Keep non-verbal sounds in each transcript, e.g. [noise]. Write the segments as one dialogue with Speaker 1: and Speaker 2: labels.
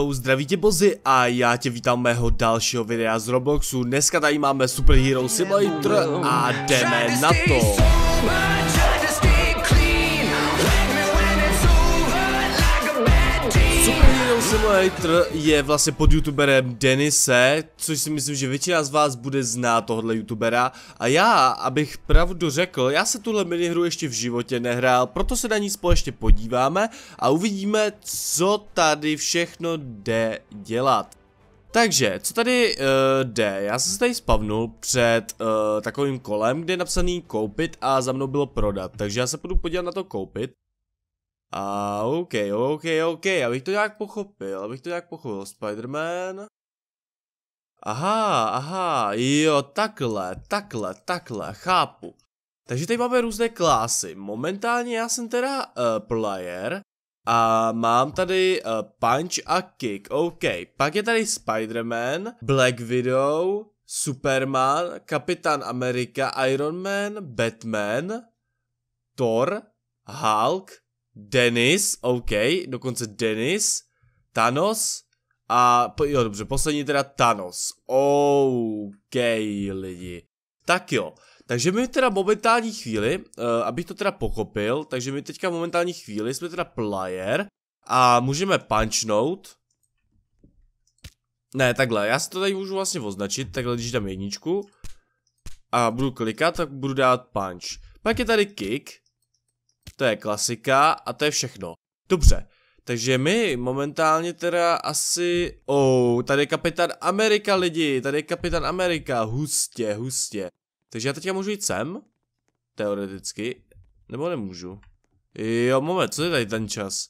Speaker 1: Hello, zdraví tě Bozy a já tě vítám mého dalšího videa z Robloxu. Dneska tady máme Super Hero Simulator a jdeme na to. Simulator je vlastně pod youtuberem Denise, což si myslím, že většina z vás bude znát tohle youtubera. A já, abych pravdu řekl, já se tuhle minihru ještě v životě nehrál, proto se na ní společně podíváme a uvidíme, co tady všechno jde dělat. Takže, co tady uh, jde? Já jsem se tady spavnul před uh, takovým kolem, kde je napsaný koupit a za mnou bylo prodat. Takže já se půjdu podívat na to koupit. A OK, OK, OK, abych to nějak pochopil, abych to nějak pochopil. Spider-Man. Aha, aha, jo, takhle, takhle, takhle, chápu. Takže tady máme různé klásy. Momentálně já jsem teda uh, player a mám tady uh, punch a kick, OK. Pak je tady Spider-Man, Black Widow, Superman, Kapitán Amerika, Iron Man, Batman, Thor, Hulk, Denis, OK, dokonce Denis, Thanos a, jo dobře, poslední teda Thanos. OK, lidi. Tak jo, takže my teda momentální chvíli, uh, abych to teda pochopil, takže my teďka momentální chvíli jsme teda player a můžeme punchnout. Ne, takhle, já si to tady můžu vlastně označit, takhle když dám jedničku a budu klikat, tak budu dát punch. Pak je tady kick, to je klasika a to je všechno. Dobře, takže my momentálně teda asi... Oh, tady je kapitán Amerika lidi, tady je kapitán Amerika, hustě, hustě. Takže já teďka můžu jít sem? Teoreticky. Nebo nemůžu? Jo, moment, co je tady ten čas?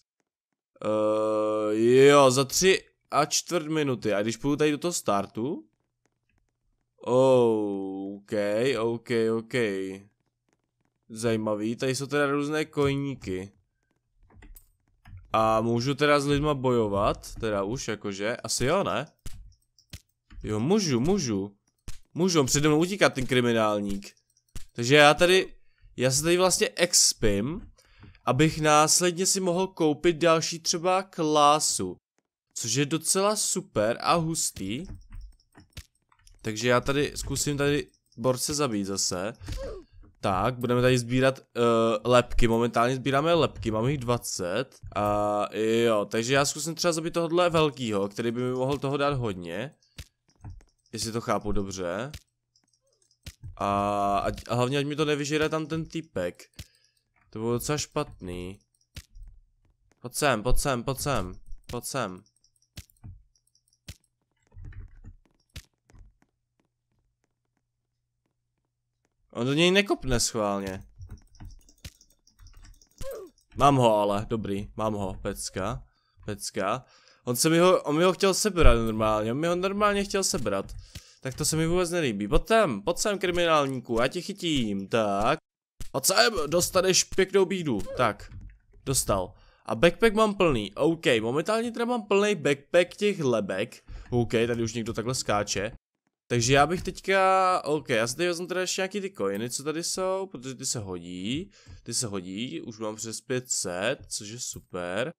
Speaker 1: Uh, jo, za tři a čtvrt minuty. A když půjdu tady do toho startu? Oh, OK, OK, OK zajímavý. Tady jsou teda různé kojníky. A můžu teda s lidma bojovat, teda už jakože, asi jo, ne? Jo, můžu, můžu. Můžu, on přede mnou utíkat, ten kriminálník. Takže já tady, já se tady vlastně expim, abych následně si mohl koupit další třeba klásu. Což je docela super a hustý. Takže já tady zkusím tady borce zabít zase. Tak, budeme tady sbírat uh, lepky, momentálně sbíráme lepky, mám jich 20. A uh, jo, takže já zkusím třeba zabít tohohle velkýho, který by mi mohl toho dát hodně. Jestli to chápu dobře. A, ať, a hlavně ať mi to nevyžere tam ten typek. To bylo docela špatný. Pojď sem, pojď sem, pojď sem, pojď sem. On do něj nekopne schválně. Mám ho ale, dobrý, mám ho, pecka, pecka. On se mi ho, on mi ho chtěl sebrat normálně, on mi ho normálně chtěl sebrat. Tak to se mi vůbec nelíbí, pojď sem, pojď sem kriminálníku, já tě chytím, tak. A co dostaneš pěknou bídu, tak, dostal. A backpack mám plný, OK, momentálně teda mám plný backpack těch lebek. OK, tady už někdo takhle skáče. Takže já bych teďka, ok, já si tady vezmu teda ještě nějaký ty coiny, co tady jsou, protože ty se hodí, ty se hodí, už mám přes 500, což je super.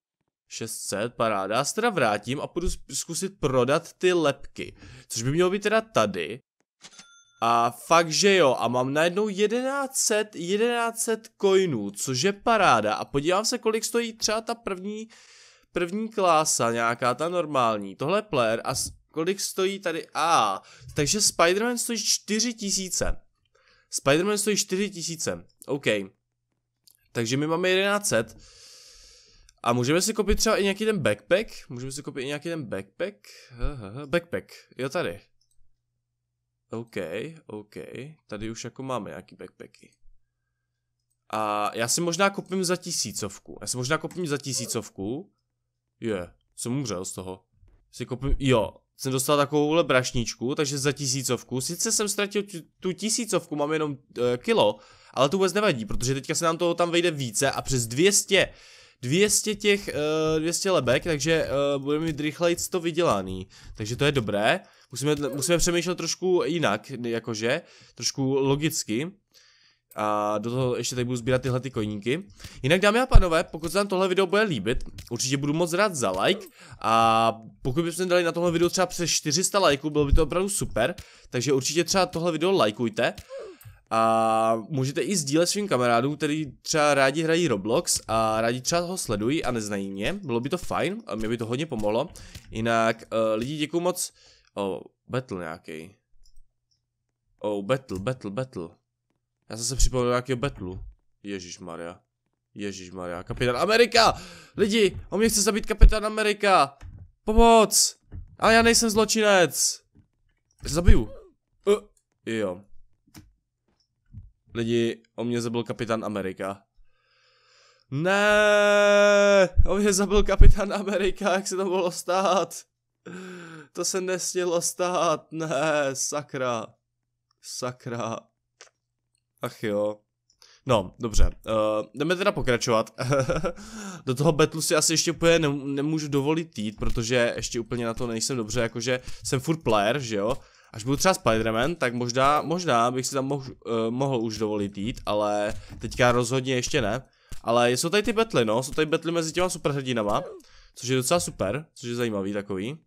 Speaker 1: 600, paráda, já se teda vrátím a půjdu zkusit prodat ty lepky, což by mělo být teda tady. A fakt, že jo, a mám najednou 1100, 1100 coinů, což je paráda a podívám se, kolik stojí třeba ta první, první klása, nějaká ta normální, tohle player a kolik stojí tady? A, ah, takže Spider-Man stojí 4 tisíce. Spider-Man stojí 4 tisíce. OK. Takže my máme 1100. A můžeme si koupit třeba i nějaký ten backpack? Můžeme si koupit i nějaký ten backpack? Backpack, jo tady. OK, OK. Tady už jako máme nějaký backpacky. A já si možná koupím za tisícovku. Já si možná koupím za tisícovku. Je, yeah. jsem umřel z toho. Si koupím, jo, jsem dostal takovouhle brašničku, takže za tisícovku. Sice jsem ztratil tu tisícovku, mám jenom e, kilo, ale to vůbec nevadí, protože teďka se nám toho tam vejde více a přes 200, 200 těch, e, 200 lebek, takže e, budeme mít rychleji to vydělaný. Takže to je dobré, musíme, musíme přemýšlet trošku jinak, jakože, trošku logicky a do toho ještě tady budu sbírat tyhle ty koníky. Jinak dámy a panové, pokud se vám tohle video bude líbit, určitě budu moc rád za like a pokud bychom dali na tohle video třeba přes 400 lajků, bylo by to opravdu super, takže určitě třeba tohle video lajkujte. A můžete i sdílet svým kamarádům, který třeba rádi hrají Roblox a rádi třeba ho sledují a neznají mě. Bylo by to fajn, a mě by to hodně pomohlo. Jinak uh, lidi děkuju moc. O, oh, battle nějaký. O, oh, battle, battle, battle. Já jsem se připomněl nějakého betlu. Ježíš Maria. Ježíš Maria, kapitán Amerika! Lidi, on mě chce zabít kapitán Amerika! Pomoc! A já nejsem zločinec! Zabiju. Uh, jo. Lidi, o mě zabil kapitán Amerika. Ne, o mě zabil kapitán Amerika, jak se to mohlo stát? To se nesmělo stát, ne, sakra. Sakra. Ach jo. No, dobře. Uh, jdeme teda pokračovat. [laughs] Do toho betlu si asi ještě úplně nemůžu dovolit jít, protože ještě úplně na to nejsem dobře, jakože jsem furt player, že jo? Až budu třeba Spider-Man, tak možná, možná bych si tam mohl, uh, eh, mohl už dovolit jít, ale teďka rozhodně ještě ne. Ale jsou tady ty betly, no, jsou tady betly mezi těma superhrdinama, což je docela super, což je zajímavý takový.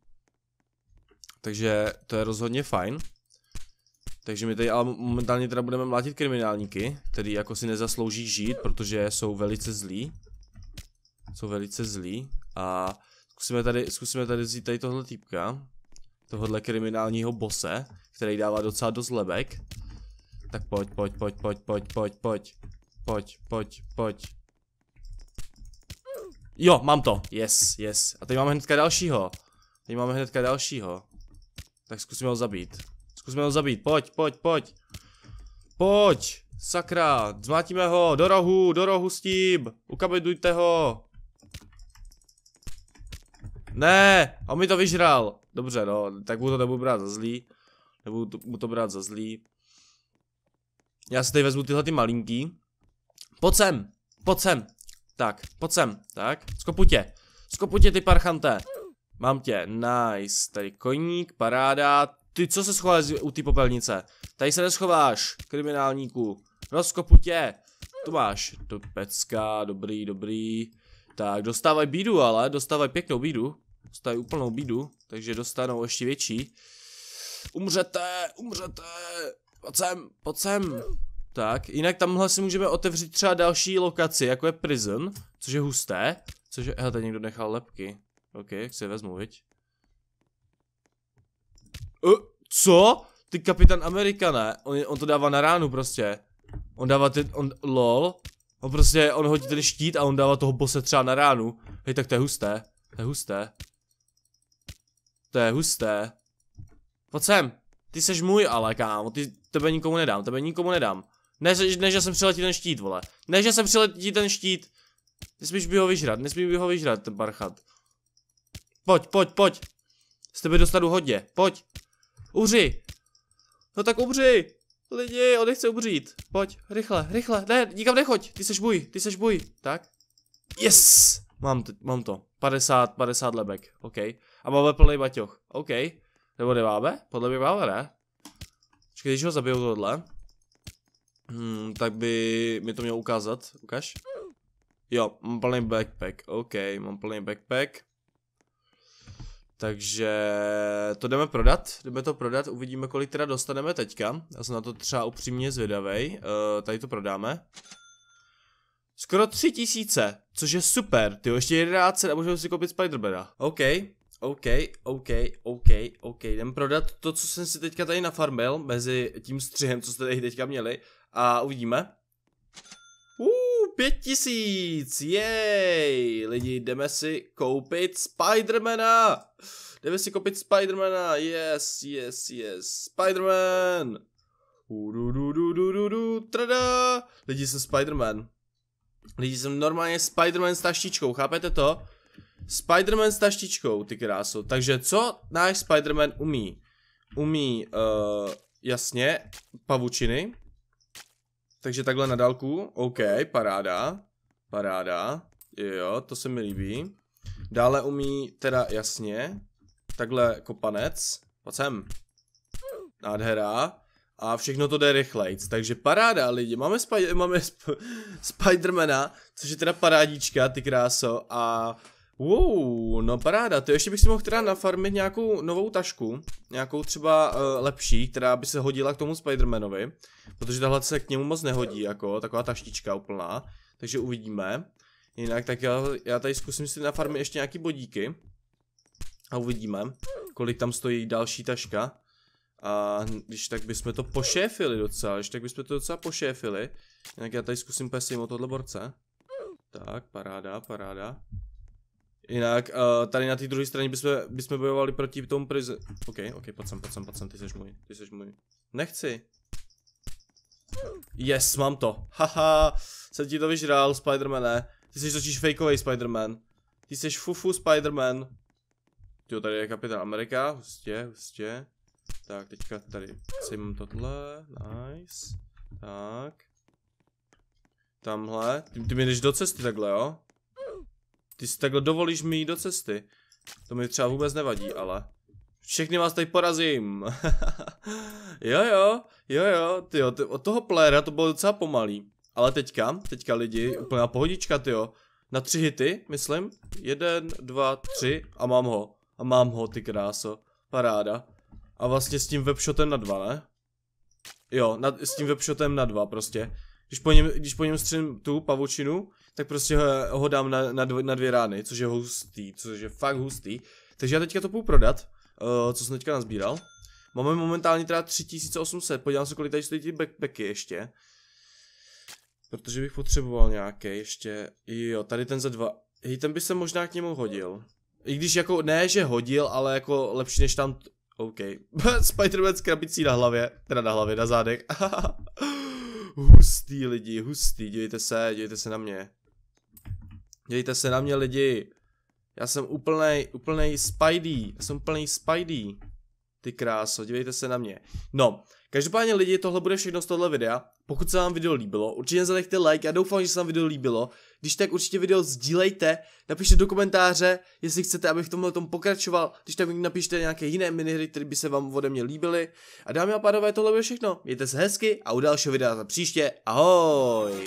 Speaker 1: Takže to je rozhodně fajn. Takže my tady ale momentálně teda budeme mlátit kriminálníky, který jako si nezaslouží žít, protože jsou velice zlí. Jsou velice zlí a zkusíme tady, zkusíme tady vzít tady tohle týpka, tohohle kriminálního bose, který dává docela dost lebek. Tak pojď, pojď, pojď, pojď, pojď, pojď, pojď, pojď, pojď, pojď. Jo, mám to, yes, yes. A tady máme hnedka dalšího. Tady máme hnedka dalšího. Tak zkusíme ho zabít. Zkusme ho zabít, pojď, pojď, pojď. Pojď, sakra, zmátíme ho, do rohu, do rohu s tím, ukabidujte ho. Ne, on mi to vyžral. Dobře, no, tak mu to nebudu brát za zlý. Nebudu to, mu to brát za zlý. Já si tady vezmu tyhle ty malinký. Pojď sem, pojď sem. Tak, pojď sem, tak, skopu tě. Skopu tě, ty parchante. Mám tě, nice, tady koník, paráda, ty, co se schováš u té popelnice? Tady se neschováš, kriminálníku. Rozkopu no, tě. Tu máš. To pecka, dobrý, dobrý. Tak, dostávaj bídu ale, dostávaj pěknou bídu. Dostávaj úplnou bídu, takže dostanou ještě větší. Umřete, umřete. Pojď sem, pojď sem. Tak, jinak tamhle si můžeme otevřít třeba další lokaci, jako je prison, což je husté. Což je, hele, tady někdo nechal lepky. OK, jak si je vezmu, viď? Uh, co? Ty kapitán Amerika, ne? On, on to dává na ránu prostě. On dává ten, on, lol. On prostě, on hodí ten štít a on dává toho bose třeba na ránu. Hej, tak to je husté. To je husté. To je husté. Pojď sem. Ty seš můj, ale kámo, ty, tebe nikomu nedám, tebe nikomu nedám. Ne, ne, že jsem přiletí ten štít, vole. Ne, že jsem přiletí ten štít. Nesmíš by ho vyžrat, nesmíš by ho vyžrat, ten barchat. Pojď, pojď, pojď. Z tebe dostanu hodně, pojď. Umři! No tak umři! Lidi, on nechce umřít. Pojď, rychle, rychle, ne, nikam nechoď, ty seš bůj, ty seš bůj. Tak. Yes! Mám to, mám to. 50, 50 lebek, OK. A máme plný baťoch, OK. Nebo nemáme? Podle mě máme, ne? Čekaj, když ho zabiju tohle. Hmm, tak by mi to mělo ukázat, ukaž. Jo, mám plný backpack, OK, mám plný backpack. Takže to jdeme prodat, jdeme to prodat, uvidíme kolik teda dostaneme teďka. Já jsem na to třeba upřímně zvědavej, uh, tady to prodáme. Skoro tři tisíce, což je super, ty ještě 11 a můžeme si koupit Spiderbeda. OK, OK, OK, OK, OK, jdem prodat to, co jsem si teďka tady nafarmil, mezi tím střihem, co jste tady teďka měli a uvidíme. Uuu, pět tisíc, jej, lidi, jdeme si koupit Spidermana, jdeme si koupit Spidermana, yes, yes, yes, Spiderman, du, du, trada, lidi, jsem Spiderman, lidi, jsem normálně Spiderman s taštičkou, chápete to? Spiderman s taštičkou, ty krásu, takže co náš Spiderman umí? Umí, uh, jasně, pavučiny, takže takhle na dálku. OK, paráda. Paráda. Jo, to se mi líbí. Dále umí, teda jasně, takhle kopanec. Pojď sem. Nádhera. A všechno to jde rychlejc, takže paráda lidi, máme, spy, máme sp [laughs] Spidermana, což je teda parádička, ty kráso, a Wow, no paráda, to ještě bych si mohl teda nafarmit nějakou novou tašku, nějakou třeba uh, lepší, která by se hodila k tomu Spidermanovi, protože tahle se k němu moc nehodí, jako taková taštička úplná, takže uvidíme. Jinak tak já, já tady zkusím si nafarmit ještě nějaký bodíky a uvidíme, kolik tam stojí další taška. A když tak bychom to pošéfili docela, když tak bychom to docela pošéfili, jinak já tady zkusím pesím o tohle borce. Tak, paráda, paráda. Jinak uh, tady na té druhé straně bychom, bychom bojovali proti tomu prize... OK, OK, pojď sem, pojď sem, pojď sem, ty jsi můj, ty jsi můj. Nechci. Yes, mám to. Haha, jsem ti to vyžral, Spidermane. Ty jsi totiž fakeový Spiderman. Ty jsi fufu Spiderman. Jo, tady je kapitán Amerika, hustě, hustě. Tak, teďka tady sejmem tohle, nice. Tak. Tamhle, ty, ty mi jdeš do cesty takhle, jo? Ty si takhle dovolíš mi jít do cesty. To mi třeba vůbec nevadí, ale... Všechny vás tady porazím. [laughs] jo jo, jo jo, ty ty, od toho playera to bylo docela pomalý. Ale teďka, teďka lidi, úplná pohodička, jo. Na tři hity, myslím. Jeden, dva, tři a mám ho. A mám ho, ty kráso. Paráda. A vlastně s tím webshotem na dva, ne? Jo, na, s tím webshotem na dva prostě. Když po něm, když po něm střím tu pavučinu, tak prostě ho, ho dám na, na, dvě, na dvě rány, což je hustý, což je fakt hustý. Takže já teďka to půjdu prodat, uh, co jsem teďka nazbíral. Máme momentálně teda 3800, podívám se, kolik tady stojí ty backpacky ještě. Protože bych potřeboval nějaké ještě, jo, tady ten za dva, hej, ten by se možná k němu hodil. I když jako, ne že hodil, ale jako lepší než tam, OK. [laughs] Spider-Man s krabicí na hlavě, teda na hlavě, na zádech. [laughs] hustý lidi, hustý, dívejte se, dívejte se na mě. Dějte se na mě lidi. Já jsem úplnej, úplnej Spidey. Já jsem úplnej Spidey. Ty kráso, dívejte se na mě. No, každopádně lidi, tohle bude všechno z tohle videa. Pokud se vám video líbilo, určitě zanechte like, já doufám, že se vám video líbilo. Když tak určitě video sdílejte, napište do komentáře, jestli chcete, abych v tomhle tom pokračoval. Když tak napište nějaké jiné minihry, které by se vám ode mě líbily. A dámy a pánové, tohle bude všechno. Mějte se hezky a u dalšího videa za příště. Ahoj!